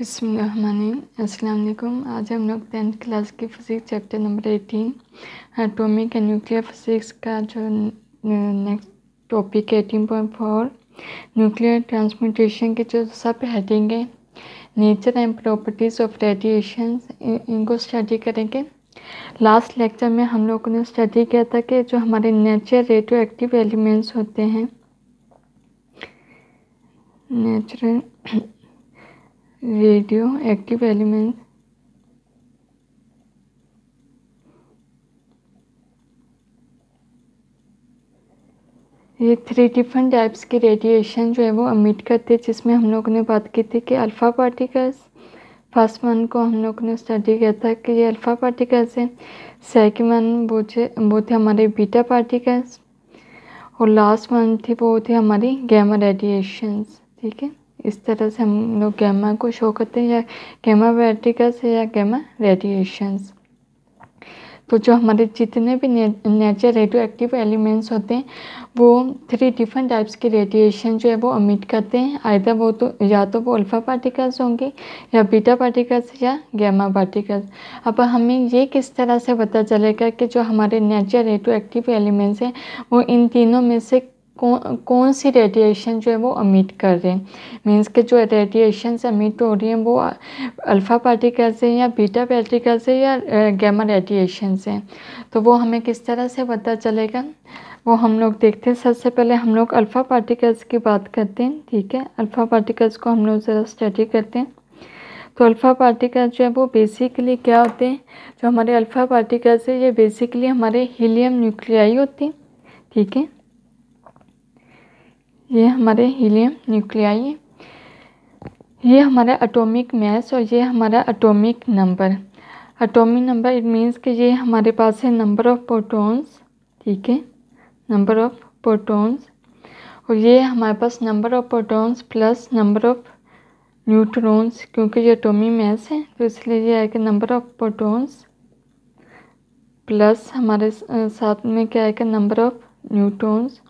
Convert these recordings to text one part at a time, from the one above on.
वालेकुम आज हम लोग टेंथ क्लास की physics chapter number eighteen atomic and nuclear physics का जो next topic eighteen point four nuclear transmutation के जो सब हेडिंग है nature and properties of radiation इनको स्टडी करेंगे लास्ट लेक्चर में हम लोगों ने स्टडी किया था कि जो हमारे नेचर रेडियो एक्टिव एलिमेंट्स होते हैं नेचुरल रेडियो एक्टिव एलिमेंट ये थ्री डिफरेंट टाइप्स के रेडिएशन जो है वो अमिट करते जिसमें हम लोग ने बात की थी कि अल्फ़ा पार्टिकल्स फर्स्ट वन को हम लोग ने स्टडी किया था कि ये अल्फ़ा पार्टिकल्स हैं सेकेंड वन वो थे वो थे हमारे बीटा पार्टिकल्स और लास्ट वन थी वो थे हमारी गैमा रेडिएशंस ठीक है इस तरह से हम लोग गैमा को शो करते हैं या गैमा वैटिका है या गैमा रेडिएशंस तो जो हमारे जितने भी नेचर रेडियो एक्टिव एलिमेंट्स होते हैं वो थ्री डिफरेंट टाइप्स के रेडिएशन जो है वो अमिट करते हैं आयदा वो तो या तो वो अल्फ़ा पार्टिकल्स होंगे या बीटा पार्टिकल्स या गैमा पार्टिकल्स अब हमें ये किस तरह से पता चलेगा कि जो हमारे नेचर रेडियो एक्टिव एलिमेंट्स हैं वो इन तीनों में से कौन कौन सी रेडिएशन जो है वो अमिट कर रहे हैं मींस के जो रेडिएशन अमिट हो रही हैं वो अल्फ़ा पार्टिकल से या बीटा पार्टिकल से या गैमा रेडिएशन से तो वो हमें किस तरह से पता चलेगा वो हम लोग देखते हैं सबसे पहले हम लोग अल्फ़ा पार्टिकल्स की बात करते हैं ठीक है अल्फ़ा पार्टिकल्स को हम लोग ज़रा स्टडी करते हैं तो अल्फ़ा पार्टिकल जो है वो बेसिकली क्या होते हैं जो हमारे अल्फ़ा पार्टिकल्स है ये बेसिकली हमारे हीलियम न्यूक्लियाई होते हैं ठीक है ये हमारे हीलियम न्यूक्लियाई ये हमारा एटॉमिक मैस और ये हमारा atomic number atomic number it means कि ये हमारे पास है नंबर ऑफ़ प्रोटॉन्स ठीक है नंबर ऑफ़ प्रोटॉन्स और ये हमारे पास number of protons plus number of neutrons क्योंकि ये एटॉमिक मैस है तो इसलिए ये आएगा नंबर ऑफ़ प्रोटॉन्स प्लस हमारे साथ में क्या आएगा number of neutrons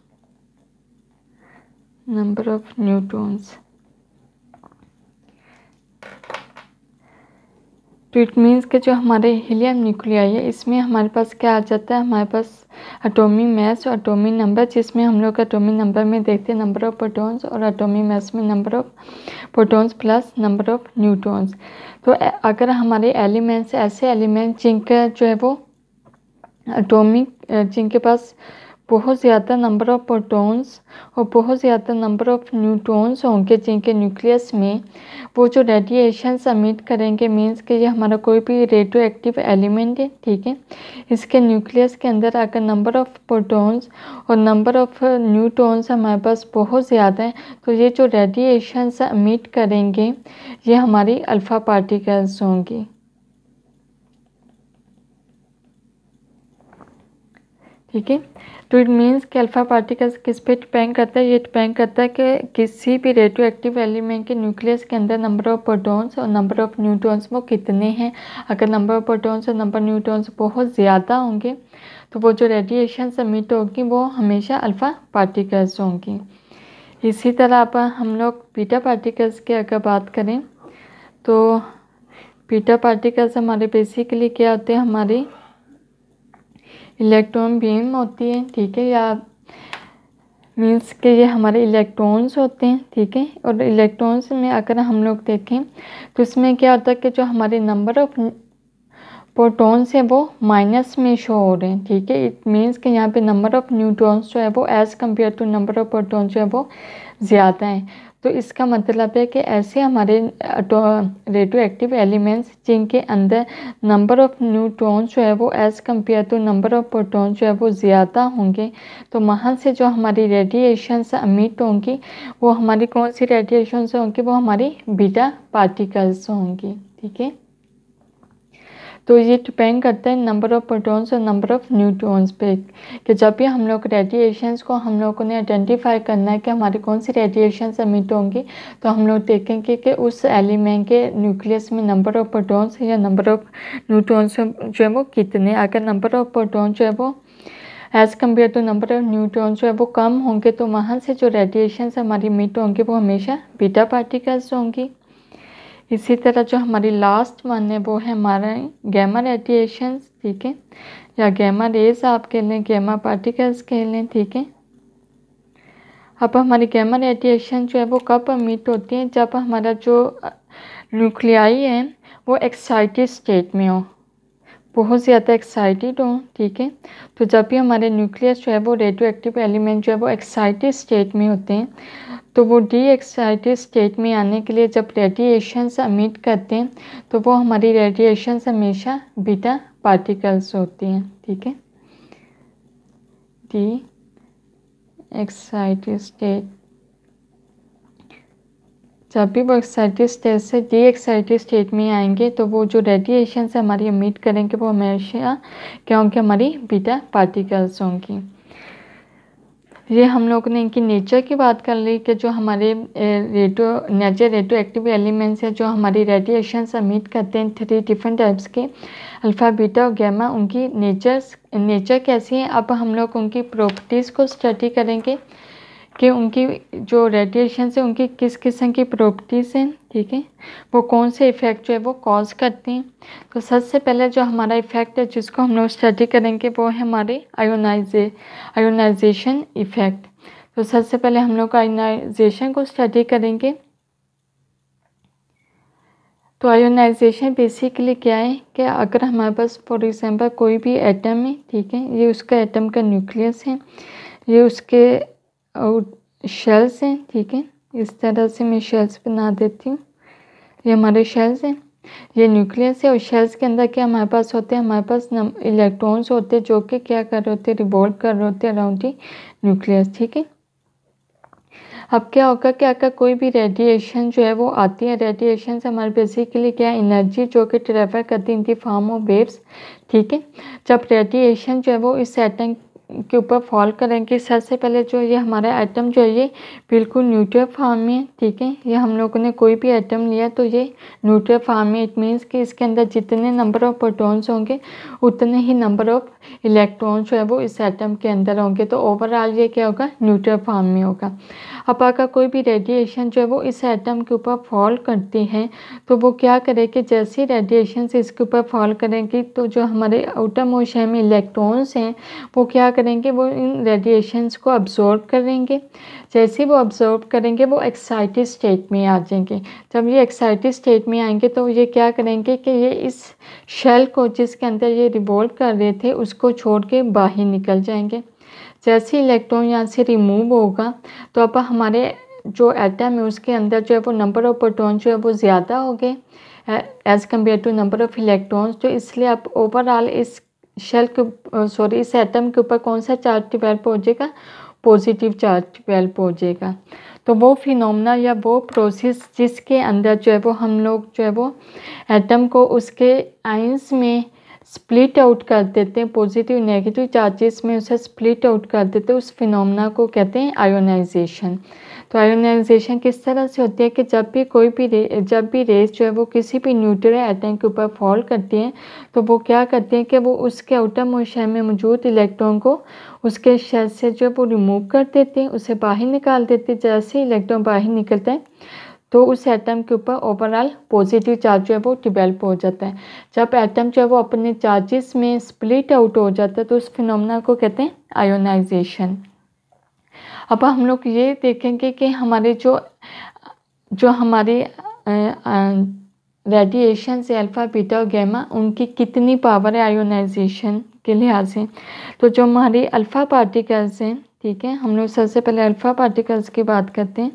number of neutrons तो इट मीन्स के जो हमारे हीलियम न्यूक्लियाई है इसमें हमारे पास क्या आ जाता है हमारे पास अटोमी मैस और अटोमी नंबर जिसमें हम लोग अटोमी नंबर में देखते हैं नंबर ऑफ प्रोटॉन्स और अटोमी मैस में number of protons plus number of neutrons तो अगर हमारे एलिमेंट्स ऐसे एलिमेंट जिनका जो है वो अटोमिक जिनके पास बहुत ज़्यादा नंबर ऑफ प्रोटॉन्स और बहुत ज़्यादा नंबर ऑफ न्यूट्रॉन्स होंगे जिनके न्यूक्लियस में वो जो रेडिएशन सबमिट करेंगे मीन्स कि ये हमारा कोई भी रेडियो एक्टिव एलिमेंट है ठीक है इसके न्यूक्लियस के अंदर अगर नंबर ऑफ प्रोटॉन्स और नंबर ऑफ न्यूट्रॉन्स हमारे पास बहुत ज़्यादा हैं तो ये जो रेडिएशन सबमिट करेंगे ये हमारी अल्फ़ा पार्टिकल्स होंगी ठीक है तो इट मीन्स कि अल्फ़ा पार्टिकल्स किस पे डिपेंड करता है ये डिपेंड करता है कि किसी भी रेडियो एक्टिव एलिमेंट के न्यूक्लियस के अंदर नंबर ऑफ प्रोटॉन्स और नंबर ऑफ न्यूट्रॉन्स वो कितने हैं अगर नंबर ऑफ प्रोटॉन्स और नंबर न्यूट्रॉन्स बहुत ज़्यादा होंगे तो वो जो रेडिएशन सबमिट होगी वो हमेशा अल्फ़ा पार्टिकल्स होंगी इसी तरह अब हम लोग बीटा पार्टिकल्स की अगर बात करें तो बीटा पार्टिकल्स हमारे बेसिकली क्या होते हैं हमारी इलेक्ट्रॉन बीम होती है ठीक है या मीन्स के ये हमारे इलेक्ट्रॉन्स होते हैं ठीक है और इलेक्ट्रॉन्स में अगर हम लोग देखें तो इसमें क्या होता है कि जो हमारे नंबर ऑफ प्रोटॉन्स हैं वो माइनस में शो हो रहे हैं ठीक है इट मीन्स कि यहाँ पे नंबर ऑफ़ न्यूट्रॉन्स जो है वो as compare to number of protons जो है वो ज़्यादा हैं तो इसका मतलब है कि ऐसे हमारे रेडियो एक्टिव एलिमेंट्स जिनके अंदर नंबर ऑफ़ न्यूट्रॉन्स जो है वो as compare to number of proton जो है वो ज़्यादा होंगे तो वहाँ से जो हमारी रेडिएशंस अमिट होंगी वो हमारी कौन सी रेडिएशंस होंगी वो हमारी बीटा पार्टिकल्स होंगी ठीक है तो ये डिपेंड करता है नंबर ऑफ़ प्रोटॉन्स और नंबर ऑफ़ न्यूट्रॉन्स पे कि जब भी हम लोग रेडिएशंस को हम लोगों ने आइडेंटिफाई करना है कि हमारे कौन सी रेडिएशंस एमिट होंगी तो हम लोग देखेंगे कि उस एलिमेंट के न्यूक्लियस में नंबर ऑफ़ प्रोटॉन्स या नंबर ऑफ़ न्यूट्रॉन्स जो है वो कितने अगर नंबर ऑफ़ प्रोटोन जो है वो as compare to number of neutrons जो है वो कम होंगे तो वहाँ से जो रेडिएशन हमारी मीट होंगे वो हमेशा बीटा पार्टिकल्स होंगी इसी तरह जो हमारी लास्ट वन है वो है हमारा गैमा रेडिएशन ठीक है या गैमा रेज आप कह लें गैमा पार्टिकल्स कह लें ठीक है अब हमारी गैमा रेडिएशन जो है वो कब मीट होती है जब हमारा जो न्यूक्लियाई है वो एक्साइटेड स्टेट में हो बहुत ज़्यादा एक्साइटेड हों ठीक है तो जब भी हमारे न्यूक्लियस जो है वो रेडियो एक्टिव एलिमेंट जो है वो एक्साइटेड स्टेट में होते हैं तो वो डी एक्साइटेड स्टेट में आने के लिए जब रेडिएशंस अमिट करते हैं तो वो हमारी रेडिएशंस हमेशा बीटा पार्टिकल्स होती हैं ठीक है डी एक्साइटेड स्टेट जब भी वो एक्साइटेड स्टेट से डी एक्साइटेड स्टेट में आएंगे तो वो जो रेडिएशन से हमारी उम्मीद करेंगे वो हमेशा क्योंकि हमारी बीटा पार्टिकल्स होंगी ये हम लोग ने इनकी नेचर की बात कर ली कि जो हमारे radio nature radioactive elements हैं जो हमारी रेडिएशन सबमिट करते हैं थ्री डिफरेंट टाइप्स के अल्फ़ा बीटा और गैमा उनकी नेचर्स नेचर कैसी है अब हम लोग उनकी प्रॉपर्टीज़ को स्टडी करेंगे कि उनकी जो रेडिएशन से उनकी किस किस्म की प्रॉपर्टीज़ हैं ठीक है वो कौन से इफ़ेक्ट जो है वो कॉज करते हैं तो सबसे पहले जो हमारा इफ़ेक्ट है जिसको हम लोग स्टडी करेंगे वो है हमारे आयोनाइजे आयोनाइजेशन इफ़ेक्ट तो सबसे पहले हम लोग आयोनाइजेशन को स्टडी करेंगे तो आयोनाइजेशन बेसिकली क्या है कि अगर हमारे पास फॉर एग्ज़ाम्पल कोई भी एटम है ठीक है ये उसका एटम का न्यूक्लियस है ये उसके और शेल्स हैं ठीक है इस तरह से मैं शेल्स बना देती हूँ ये हमारे शेल्स हैं ये न्यूक्लियस है और शेल्स के अंदर क्या हमारे पास होते हैं हमारे पास इलेक्ट्रॉन्स होते हैं जो कि क्या कर रहे होते हैं रिवॉल्व कर रहे होते हैं अराउंड दी न्यूक्लियस ठीक है अब क्या होगा कि अगर कोई भी रेडिएशन जो है वो आती है रेडिएशन से हमारे बेसिकली क्या एनर्जी जो कि ट्रेफर करती in the form of waves ठीक है जब रेडिएशन जो है वो इस सेटिंग के ऊपर फॉल करेंगे सबसे पहले जो ये हमारा आइटम जो है ये बिल्कुल न्यूट्रिय फार्म में ठीक है ये हम लोगों ने कोई भी आइटम लिया तो ये न्यूट्रिय फार्म में इट मीन्स कि इसके अंदर जितने नंबर ऑफ प्रोटॉन्स होंगे उतने ही नंबर ऑफ इलेक्ट्रॉन्स जो है वो इस आइटम के अंदर होंगे तो ओवरऑल ये क्या होगा न्यूट्रिय फार्म में होगा हवा का कोई भी रेडिएशन जो है वो इस एटम के ऊपर फॉल करती है तो वो क्या करे कि जैसे ही रेडिएशन इसके ऊपर फॉल करेंगी तो जो हमारे आउटर मोशन में इलेक्ट्रॉन्स हैं वो क्या करेंगे वो इन रेडिएशन्स को अब्जॉर्ब करेंगे जैसे वो अब्जॉर्ब करेंगे वो एक्साइटेड स्टेट में आ जाएंगे जब ये एक्साइटेड स्टेट में आएंगे तो ये क्या करेंगे कि ये इस शेल को जिसके अंदर ये रिवॉल्व कर रहे थे उसको छोड़ के बाहर निकल जाएंगे जैसे इलेक्ट्रॉन यहाँ से रिमूव होगा तो अब हमारे जो एटम है उसके अंदर जो है वो नंबर ऑफ प्रोटॉन जो है वो ज़्यादा हो गए as compare to number of electrons तो इसलिए अब ओवरऑल इस शेल के सॉरी इस एटम के ऊपर कौन सा चार्ज डिवेल्प हो जाएगा पॉजिटिव चार्ज डिवेल्प हो जाएगा तो वो फिनोमना या वो प्रोसेस जिसके अंदर जो है वो हम लोग जो है वो एटम को उसके आइंस में स्प्लिट आउट कर देते हैं पॉजिटिव नेगेटिव चार्जेस में उसे स्प्लिट आउट कर देते हैं उस फिनोमना को कहते हैं आयोनाइजेशन तो आयोनाइजेशन किस तरह से होती है कि जब भी कोई भी रे जब भी रेस जो है वो किसी भी न्यूट्रल एटम के ऊपर फॉल करती है तो वो क्या करती हैं कि वो उसके आउटर मोशन में मौजूद इलेक्ट्रॉन को उसके शेल से जो है वो रिमूव कर देते हैं उसे बाहर निकाल देते हैं जैसे इलेक्ट्रॉन बाहर निकलते हैं तो उस एटम के ऊपर ओवरऑल पॉजिटिव चार्ज जो है वो डिवेल्प हो जाता है जब एटम जो है वो अपने चार्जेस में स्प्लिट आउट हो जाता है तो उस फिनोमेना को कहते हैं आयोनाइजेशन अब हम लोग ये देखेंगे कि हमारे जो जो हमारे रेडिएशन से अल्फ़ा बीटा और गैमा उनकी कितनी पावर है आयोनाइजेशन के लिहाज से तो जो हमारे अल्फ़ा पार्टिकल्स हैं ठीक है हम लोग सबसे पहले अल्फ़ा पार्टिकल्स की बात करते हैं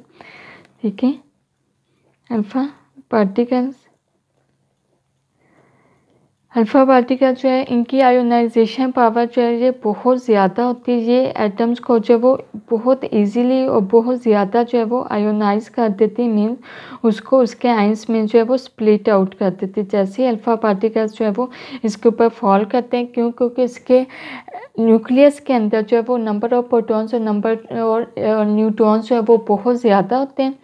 ठीक है alpha particles अल्फ़ा पार्टिकल जो है इनकी आयोनाइजेशन पावर जो है ये बहुत ज़्यादा होती है ये एटम्स को जो वो बहुत इजीली और बहुत ज़्यादा जो है वो आयोनाइज कर देती मीन उसको उसके आइंस में जो है वो स्प्लिट आउट कर देती जैसे अल्फ़ा पार्टिकल्स जो है वो इसके ऊपर फॉल करते हैं क्यों क्योंकि इसके न्यूक्लियस के अंदर जो है वो नंबर ऑफ प्रोटॉन्स और नंबर और न्यूट्रॉन्स जो है वो बहुत ज़्यादा होते हैं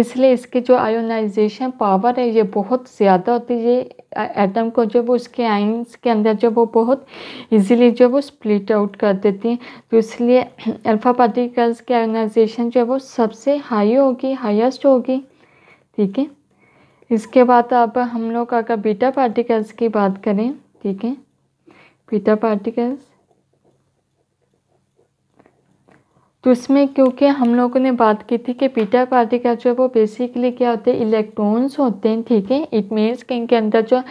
इसलिए इसकी जो आयोनाइजेशन पावर है ये बहुत ज़्यादा होती है ये एटम को जो वो उसके आइंस के अंदर जो वो बहुत इजीली जो वो स्प्लिट आउट कर देती हैं तो इसलिए अल्फ़ा पार्टिकल्स की आयोनाइजेशन जो है वो सबसे हाई होगी हाईएस्ट होगी ठीक है इसके बाद अब हम लोग अगर बीटा पार्टिकल्स की बात करें ठीक है बीटा पार्टिकल्स तो इसमें क्योंकि हम लोगों ने बात की थी कि पीटर पार्टिकल जो है वो बेसिकली क्या होते हैं इलेक्ट्रॉन्स होते हैं ठीक है इट मीन्स कि इनके अंदर जो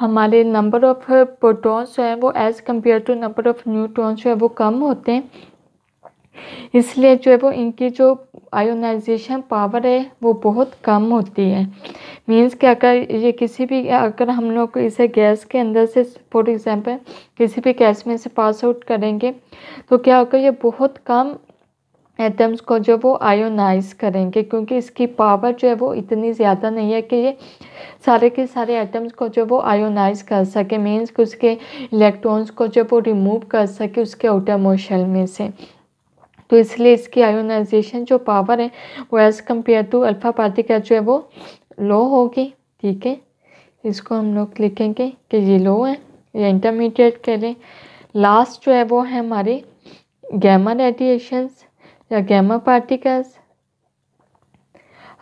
हमारे नंबर ऑफ प्रोटॉन्स हैं वो as compare to number of neutrons जो है वो कम होते हैं इसलिए जो है वो इनकी जो आयोनाइजेशन पावर है वो बहुत कम होती है मीन्स कि अगर ये किसी भी अगर हम लोग इसे गैस के अंदर से फॉर एग्जांपल किसी भी गैस में से पास आउट करेंगे तो क्या होगा ये बहुत कम एटम्स को जो वो आयोनाइज करेंगे क्योंकि इसकी पावर जो है वो इतनी ज़्यादा नहीं है कि ये सारे के सारे एटम्स को जो वो आयोनाइज कर सके मीन्स कि उसके इलेक्ट्रॉन्स को जो वो रिमूव कर सके उसके आउटर मोशन में से तो इसलिए इसकी आयोनाइजेशन जो पावर है वो as compare to alpha particle जो है वो लो होगी ठीक है इसको हम लोग लिखेंगे कि ये लो है ये इंटरमीडिएट करें लास्ट जो है वो है हमारे gamma radiations The gamma particles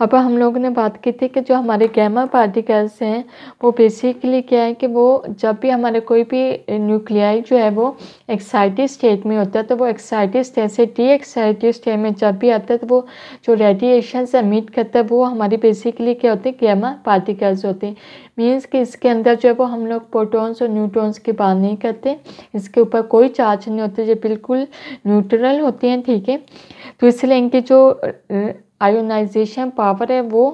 अब हम लोगों ने बात की थी कि जो हमारे गैमा पार्टिकल्स हैं वो बेसिकली क्या है कि वो जब भी हमारे कोई भी न्यूक्लियाई जो है वो एक्साइटेड स्टेट में होता है तो वो एक्साइटेड स्टेट से डी एक्साइटेड स्टेट में जब भी आता है तो वो जो रेडिएशन एमिट करता है वो हमारी बेसिकली क्या होते हैं गैमा पार्टिकल्स होते हैं मीन्स कि इसके अंदर जो है वो हम लोग प्रोटोन्स और न्यूट्रॉन्स की बात नहीं करते इसके ऊपर कोई चार्ज नहीं होते जो बिल्कुल न्यूट्रल होते हैं ठीक है तो इसलिए इनकी जो आयोनाइजेशन पावर है वो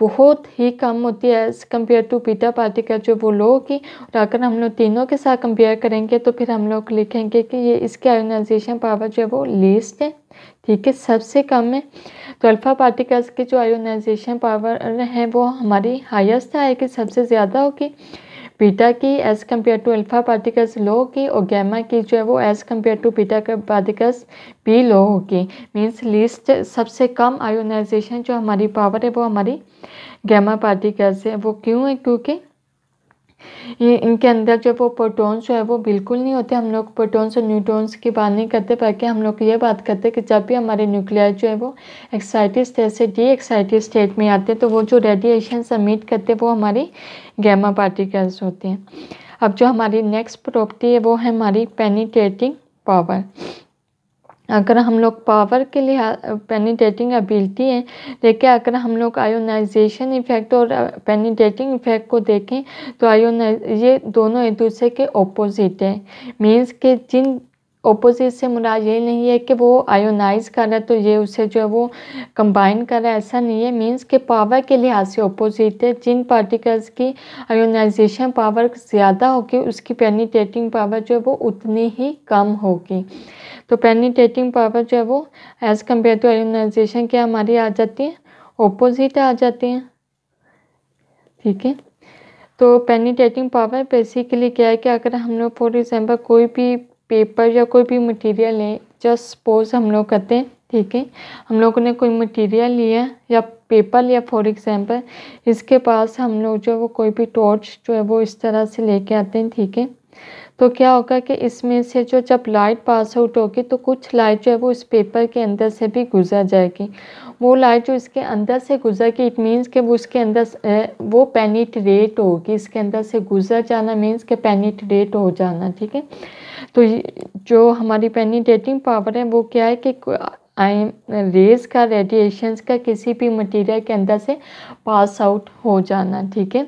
बहुत ही कम होती है as compare to beta particle जो वो लो होगी और अगर हम लोग तीनों के साथ कंपेयर करेंगे तो फिर हम लोग लिखेंगे कि ये इसके आयोनाइजेशन पावर जो है वो लीस्ट है ठीक है सबसे कम है तो अल्फ़ा पार्टिकल्स की जो आयोनाइजेशन पावर है वो हमारी हाइस्ट आएगी सबसे ज़्यादा होगी बीटा की as compare to alpha particles low होगी और गैमा की जो है वो as compare to beta particles भी लो होगी मीन्स लीस्ट सबसे कम आयोनाइजेशन जो हमारी पावर है वो हमारी गैमा पार्टिकल्स है वो क्यों है क्योंकि ये इनके अंदर जो वो प्रोटोन्स जो है वो बिल्कुल नहीं होते हम लोग प्रोटोन्स और न्यूट्रॉन्स की बात नहीं करते बल्कि हम लोग ये बात करते कि जब भी हमारे न्यूक्लियर जो है वो एक्साइटेड स्टेट से डी एक्साइटेड स्टेट में आते हैं तो वो जो रेडिएशन सबमिट करते वो हमारी गैमा पार्टिकल्स होते हैं अब जो हमारी नेक्स्ट प्रॉपर्टी है वो है हमारी पेनीटेटिंग पावर अगर हम लोग पावर के लिए पेनिटेटिंग एबिलिटी है देखिए अगर हम लोग आयोनाइजेशन इफेक्ट और पेनिटेटिंग इफेक्ट को देखें तो आयोनाइज ये दोनों एक दूसरे के ऑपोजिट हैं मीन्स के जिन ऑपोजिट से मुराद ये नहीं है कि वो आयोनाइज कर रहा है तो ये उसे जो है वो कंबाइन कर रहा है ऐसा नहीं है मींस के पावर के लिहाज से ऑपोजिट है जिन पार्टिकल्स की आयोनाइजेशन पावर ज़्यादा होगी उसकी पेनिटेटिंग पावर जो है वो उतनी ही कम होगी तो पेनिटेटिंग पावर जो है वो एज़ कम्पेयर टू आयोनाइजेशन क्या हमारी आ जाती है ऑपोजिट आ जाती हैं ठीक है तो पेनिटेटिंग पावर बेसिकली क्या है कि अगर हम लोग फॉर एग्ज़ाम्पल कोई भी पेपर या कोई भी मटेरियल लें जस्ट सपोज़ हम लोग कहते हैं ठीक है हम लोगों ने कोई मटेरियल लिया या पेपर लिया फॉर एग्जांपल इसके पास हम लोग जो है वो कोई भी टॉर्च जो है वो इस तरह से लेके आते हैं ठीक है तो क्या होगा कि इसमें से जो जब लाइट पास आउट होगी तो कुछ लाइट जो है वो इस पेपर के अंदर से भी गुजर जाएगी वो लाइट जो इसके अंदर से के इट मीन्स कि वो इसके अंदर वो पेनिट्रेट होगी इसके अंदर से गुजर जाना मीन्स के पेनिट्रेट हो जाना ठीक है तो जो हमारी पेनीटेटिंग पावर है वो क्या है कि आई रेज का रेडिएशंस का किसी भी मटेरियल के अंदर से पास आउट हो जाना ठीक है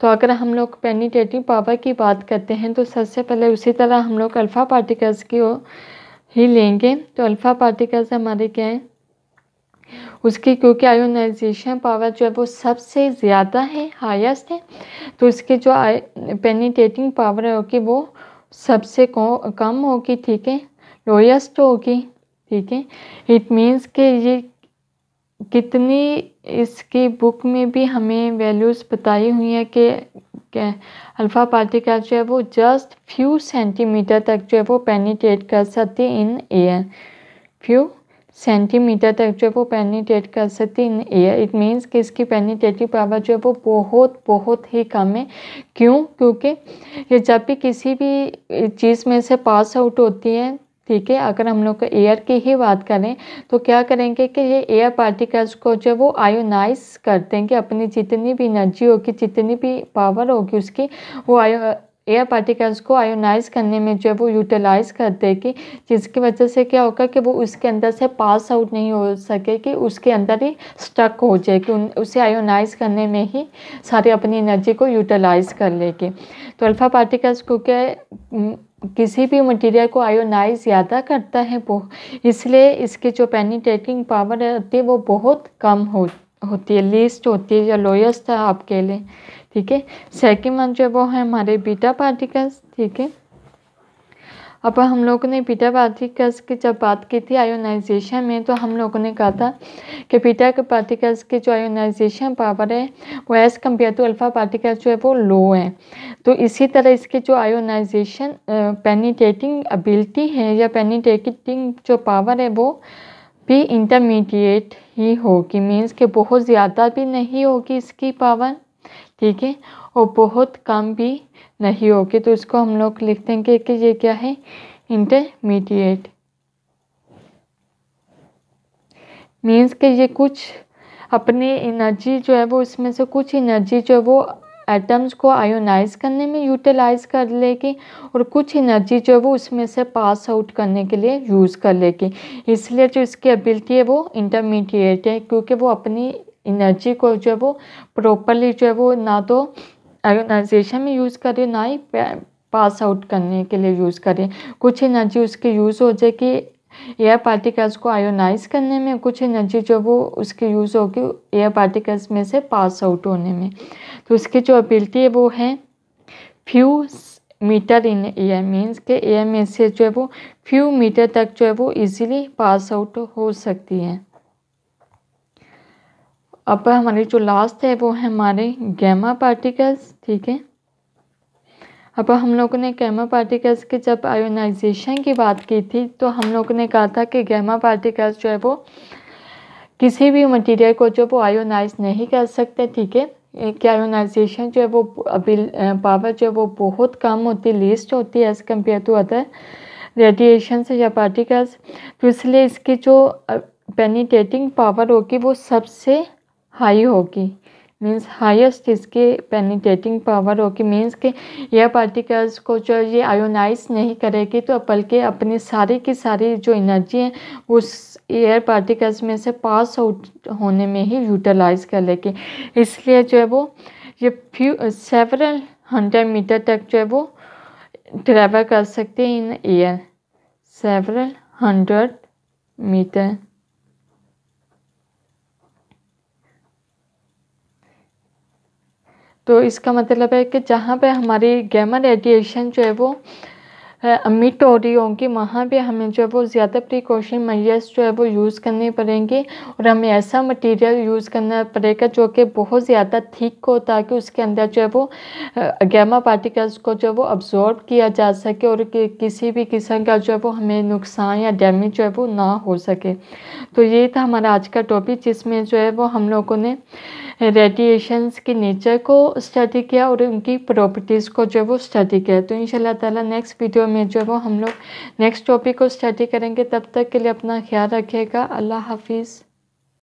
तो अगर हम लोग पेनीटेटिंग पावर की बात करते हैं तो सबसे पहले उसी तरह हम लोग अल्फ़ा पार्टिकल्स की ही लेंगे तो अल्फ़ा पार्टिकल्स हमारे क्या हैं उसकी क्योंकि आयोनाइजेशन पावर जो है वो सबसे ज़्यादा है हाईएस्ट है तो इसकी जो पेनीटेटिंग पावर है कि वो सबसे कम होगी ठीक है लोएस्ट होगी ठीक है इट मीन्स कि ये कितनी इसकी बुक में भी हमें वैल्यूज़ बताई हुई है कि अल्फ़ा पार्टिकल जो है वो जस्ट फ्यू सेंटीमीटर तक जो है वो पेनिटेट कर सकती इन एयर फ्यू सेंटीमीटर तक जो है वो पेनीटेट कर सकती है इन एयर इट मीन्स कि इसकी पेनीटेटिव पावर जो है वो बहुत बहुत ही कम है क्यों क्योंकि ये जब भी किसी भी चीज़ में से पास आउट होती है ठीक है अगर हम लोग एयर की ही बात करें तो क्या करेंगे कि ये एयर पार्टिकल्स को जो वो आयोनाइज कर देंगे अपनी जितनी भी एनर्जी होगी जितनी भी पावर होगी उसकी वो आयो एयर पार्टिकल्स को आयोनाइज करने में जो है वो यूटिलाइज़ कर देगी जिसकी वजह से क्या होगा कि वो उसके अंदर से पास आउट नहीं हो सकेगी उसके अंदर ही स्टक हो जाएगी उन उसे आयोनाइज़ करने में ही सारी अपनी एनर्जी को यूटिलाइज़ कर लेगी तो अल्फ़ा पार्टिकल्स को क्या किसी भी मटेरियल को आयोनाइज ज़्यादा करता है वो इसलिए इसकी जो पेनिटेटिंग पावर होती है वो बहुत कम हो होती है लीस्ट होती है या लोएस्ट है आपके लिए ठीक है सेकेंड वन जो है वो है हमारे बीटा पार्टिकल्स ठीक है अब हम लोगों ने पीटा पार्टिकल्स की जब बात की थी आयोनाइजेशन में तो हम लोगों ने कहा था कि पीटा के पार्टिकल्स की जो आयोनाइजेशन पावर है वो as compare to alpha particles जो है वो लो है तो इसी तरह इसकी जो आयोनाइजेशन पेनिटेटिंग एबिलिटी है या पेनिटेटिंग जो पावर है वो भी इंटरमीडिएट ही होगी मीन्स कि बहुत ज़्यादा भी नहीं होगी इसकी पावर ठीक है और बहुत कम भी नहीं होगी तो इसको हम लोग लिख देंगे कि ये क्या है इंटरमीडिएट मीन्स कि ये कुछ अपनी एनर्जी जो है वो इसमें से कुछ एनर्जी जो है वो एटम्स को आयोनाइज करने में यूटिलाइज कर लेगी और कुछ एनर्जी जो है वो उसमें से पास आउट करने के लिए यूज़ कर लेगी इसलिए जो इसकी एबिलिटी है वो इंटरमीडिएट है क्योंकि वो अपनी एनर्जी को जो है वो प्रॉपरली जो है वो ना तो आयोनाइजेशन में यूज़ करें ना ही पास आउट करने के लिए यूज़ करें कुछ एनर्जी उसके यूज़ हो जाए कि एयर पार्टिकल्स को आयोनाइज करने में कुछ एनर्जी जो वो उसके यूज़ होगी एयर पार्टिकल्स में से पास आउट होने में तो उसकी जो एबिलिटी है वो है few metre in air means के एयर में से जो है वो फ्यू मीटर तक जो है वो इजीली पास आउट हो सकती है अब हमारी जो लास्ट है वो है हमारे गैमा पार्टिकल्स ठीक है अब हम लोगों ने गैमा पार्टिकल्स की जब आयोनाइजेशन की बात की थी तो हम लोगों ने कहा था कि गैमा पार्टिकल्स जो है वो किसी भी मटेरियल को जो वो आयोनाइज नहीं कर सकते ठीक है कि आयोनाइजेशन जो है वो अभी पावर जो है वो बहुत कम होती लीस्ट होती है as compare to other radiation से या पार्टिकल्स तो इसलिए इसकी जो पेनिटेटिंग पावर होगी वो सबसे हाई होगी मीन्स हाइस्ट इसकी पेनिटेटिंग पावर होगी मीन्स के यह पार्टिकल्स को जो ये आयोनाइज नहीं करेगी तो बल्कि अपनी सारी की सारी जो एनर्जी है उस एयर पार्टिकल्स में से पास आउट होने में ही यूटिलाइज कर लेगी इसलिए जो है वो ये फ्यू सेवरल हंड्रेड मीटर तक जो है वो ट्रेवल कर सकते हैं in air several hundred metre तो इसका मतलब है कि जहाँ पे हमारी गैमा रेडिएशन जो है वो अमिट हो रही होंगी वहाँ पे हमें जो है वो ज़्यादा प्रिकॉशन मैस जो है वो यूज़ करनी पड़ेंगी और हमें ऐसा मटेरियल यूज़ करना पड़ेगा जो कि बहुत ज़्यादा थिक हो ताकि उसके अंदर जो है वो गैमा पार्टिकल्स को जो है वो अब्जॉर्ब किया जा सके और कि, किसी भी किस्म का जो है वो हमें नुकसान या डैमेज जो है वो ना हो सके तो ये था हमारा आज का टॉपिक जिसमें जो है वो हम लोगों ने रेडिएशंस के नेचर को स्टडी किया और उनकी प्रॉपर्टीज़ को जो है वो स्टडी किया तो इन ताला नेक्स्ट वीडियो में जो है वो हम लोग नेक्स्ट टॉपिक को स्टडी करेंगे तब तक के लिए अपना ख्याल रखिएगा अल्लाह हाफिज़